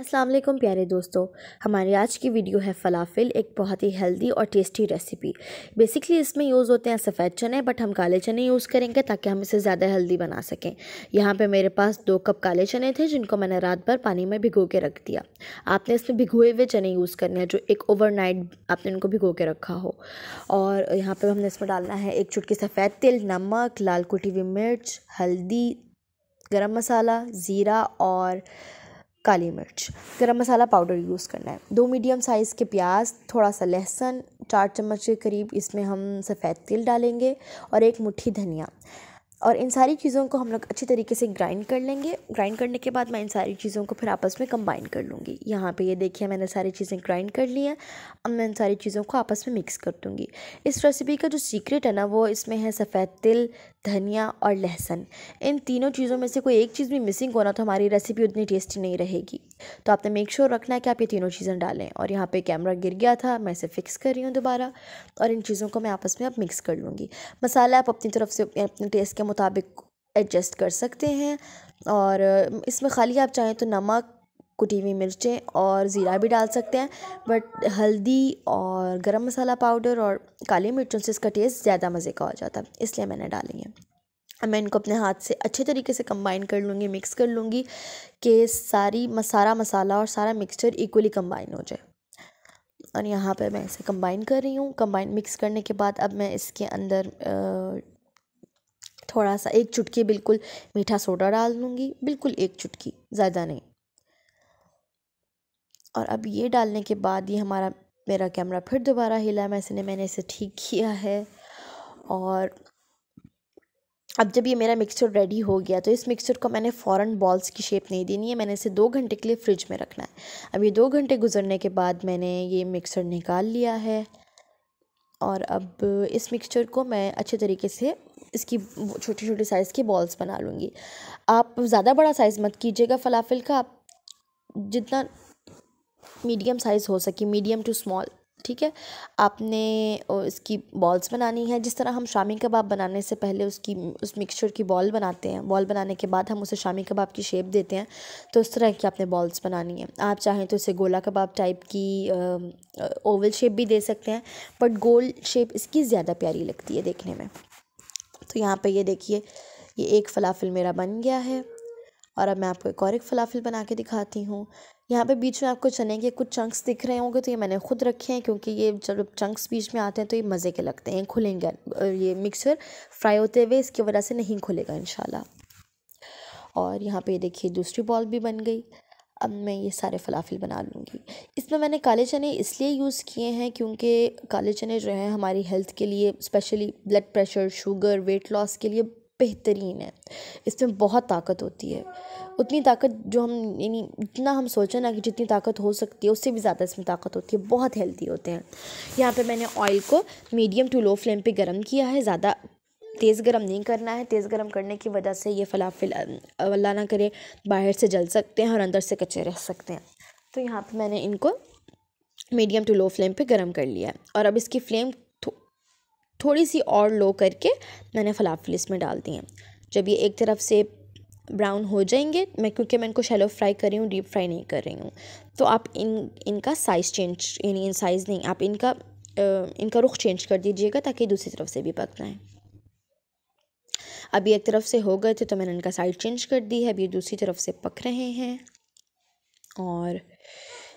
अस्सलाम वालेकुम प्यारे दोस्तों हमारी आज की वीडियो है फ़लाफिल एक बहुत ही हेल्दी और टेस्टी रेसिपी बेसिकली इसमें यूज़ होते हैं सफ़ेद चने बट हम काले चने यूज़ करेंगे ताकि हम इसे ज़्यादा हेल्दी बना सकें यहाँ पे मेरे पास दो कप काले चने थे जिनको मैंने रात भर पानी में भिगो के रख दिया आपने इसमें भिगोए हुए चने यूज़ करने हैं जो एक नाइट आपने उनको भिगो के रखा हो और यहाँ पर हमने इसमें डालना है एक चुटकी सफ़ेद तिल नमक लाल कुटी हुई मिर्च हल्दी गरम मसाला ज़ीरा और काली मिर्च गरम मसाला पाउडर यूज़ करना है दो मीडियम साइज़ के प्याज थोड़ा सा लहसुन चार चम्मच के करीब इसमें हम सफ़ेद तिल डालेंगे और एक मुट्ठी धनिया और इन सारी चीज़ों को हम लोग अच्छी तरीके से ग्राइंड कर लेंगे ग्राइंड करने के बाद मैं इन सारी चीज़ों को फिर आपस में कंबाइन कर लूँगी यहाँ पे ये देखिए मैंने सारी चीज़ें ग्राइंड कर ली हैं अब मैं इन सारी चीज़ों को आपस में मिक्स कर दूँगी इस रेसिपी का जो सीक्रेट है ना वो इसमें है सफ़ेद तिल धनिया और लहसुन इन तीनों चीज़ों में से कोई एक चीज़ भी मिसिंग होना तो हमारी रेसिपी उतनी टेस्टी नहीं रहेगी तो आपने मेक श्योर रखना है कि आप ये तीनों चीज़ें डालें और यहाँ पे कैमरा गिर गया था मैं इसे फ़िक्स कर रही हूँ दोबारा और इन चीज़ों को मैं आपस में अब मिक्स कर लूँगी मसाला आप अपनी तरफ से अपने टेस्ट के मुताबिक एडजस्ट कर सकते हैं और इसमें खाली आप चाहें तो नमक कुटी हुई मिर्चें और ज़ीरा भी डाल सकते हैं बट हल्दी और गरम मसाला पाउडर और काली मिर्चों से इसका टेस्ट ज़्यादा मज़े का हो जाता है इसलिए मैंने डाली है अब मैं इनको अपने हाथ से अच्छे तरीके से कंबाइन कर लूँगी मिक्स कर लूँगी कि सारी सारा मसाला और सारा मिक्सचर इक्वली कंबाइन हो जाए और यहाँ पे मैं इसे कंबाइन कर रही हूँ कंबाइन मिक्स करने के बाद अब मैं इसके अंदर थोड़ा सा एक चुटकी बिल्कुल मीठा सोडा डाल दूँगी बिल्कुल एक चुटकी ज़्यादा नहीं और अब ये डालने के बाद ये हमारा मेरा कैमरा फिर दोबारा हिला मैं इसने मैंने इसे ठीक किया है और अब जब ये मेरा मिक्सचर रेडी हो गया तो इस मिक्सचर को मैंने फ़ौरन बॉल्स की शेप नहीं देनी है मैंने इसे दो घंटे के लिए फ्रिज में रखना है अब ये दो घंटे गुजरने के बाद मैंने ये मिक्सर निकाल लिया है और अब इस मिक्सचर को मैं अच्छे तरीके से इसकी छोटी छोटे साइज़ की बॉल्स बना लूँगी आप ज़्यादा बड़ा साइज़ मत कीजिएगा फलाफिल का आप जितना मीडियम साइज़ हो सके मीडियम टू स्मॉल ठीक है आपने इसकी बॉल्स बनानी है जिस तरह हम शामी कबाब बनाने से पहले उसकी उस मिक्सचर की बॉल बनाते हैं बॉल बनाने के बाद हम उसे शामी कबाब की शेप देते हैं तो उस तरह की आपने बॉल्स बनानी है आप चाहें तो इसे गोला कबाब टाइप की ओवल शेप भी दे सकते हैं बट गोल शेप इसकी ज़्यादा प्यारी लगती है देखने में तो यहाँ पे ये देखिए ये एक फ़लाफिल मेरा बन गया है और अब मैं आपको एक और एक फ़लाफिल बना के दिखाती हूँ यहाँ पे बीच में आपको चने के कुछ चंक्स दिख रहे होंगे तो ये मैंने खुद रखे हैं क्योंकि ये जब चंक्स बीच में आते हैं तो ये मज़े के लगते हैं खुलेंगे ये मिक्सर फ्राई होते हुए इसकी वजह से नहीं खुलेगा इन और यहाँ पर देखिए दूसरी बॉल भी बन गई अब मैं ये सारे फलाफिल बना लूँगी इसमें मैंने काले चने इसलिए यूज़ किए हैं क्योंकि काले चने जो हैं हमारी हेल्थ के लिए specially blood pressure sugar weight loss के लिए बेहतरीन है इसमें बहुत ताकत होती है उतनी ताकत जो हम यानी जितना हम सोचें ना कि जितनी ताकत हो सकती है उससे भी ज़्यादा इसमें ताकत होती है बहुत हेल्दी होते हैं यहाँ पे मैंने ऑयल को मीडियम टू लो फ्लेम पे गरम किया है ज़्यादा तेज़ गर्म नहीं करना है तेज़ गर्म करने की वजह से ये फलाफिल अल्लाह ना करे बाहर से जल सकते हैं और अंदर से कच्चे रह सकते हैं तो यहाँ पे मैंने इनको मीडियम टू लो फ्लेम पे गर्म कर लिया है और अब इसकी फ्लेम थो, थोड़ी सी और लो करके मैंने फलाफिल इसमें डाल दिए जब ये एक तरफ से ब्राउन हो जाएंगे मैं क्योंकि मैं इनको शैलो फ्राई कर रही हूँ डीप फ्राई नहीं कर रही हूँ तो आप इन इनका साइज़ चेंज यानी इन साइज़ नहीं आप इनका इनका रुख चेंज कर दीजिएगा ताकि दूसरी तरफ से भी पक जाएँ अभी एक तरफ से हो गए थे तो मैंने इनका साइड चेंज कर दी है अभी दूसरी तरफ से पक रहे हैं और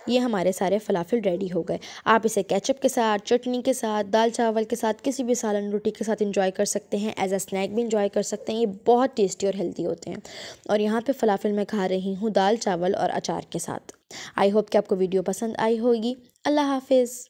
ये हमारे सारे फलाफिल रेडी हो गए आप इसे केचप के साथ चटनी के साथ दाल चावल के साथ किसी भी सालन रोटी के साथ इंजॉय कर सकते हैं एज अ स्नैक भी इंजॉय कर सकते हैं ये बहुत टेस्टी और हेल्दी होते हैं और यहाँ पे फलाफिल मैं खा रही हूँ दाल चावल और अचार के साथ आई होप कि आपको वीडियो पसंद आई होगी अल्लाह हाफिज़